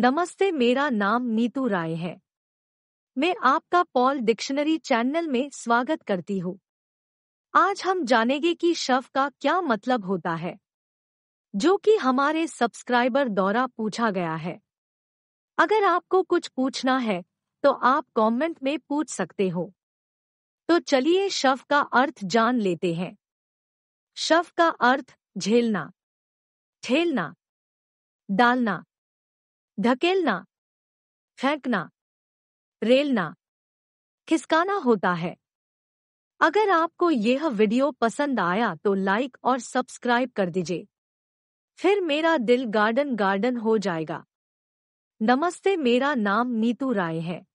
नमस्ते मेरा नाम नीतू राय है मैं आपका पॉल डिक्शनरी चैनल में स्वागत करती हूँ आज हम जानेंगे कि शव का क्या मतलब होता है जो कि हमारे सब्सक्राइबर द्वारा पूछा गया है अगर आपको कुछ पूछना है तो आप कमेंट में पूछ सकते हो तो चलिए शव का अर्थ जान लेते हैं शव का अर्थ झेलना ठेलना डालना धकेलना फेंकना रेलना खिसकाना होता है अगर आपको यह वीडियो पसंद आया तो लाइक और सब्सक्राइब कर दीजिए फिर मेरा दिल गार्डन गार्डन हो जाएगा नमस्ते मेरा नाम नीतू राय है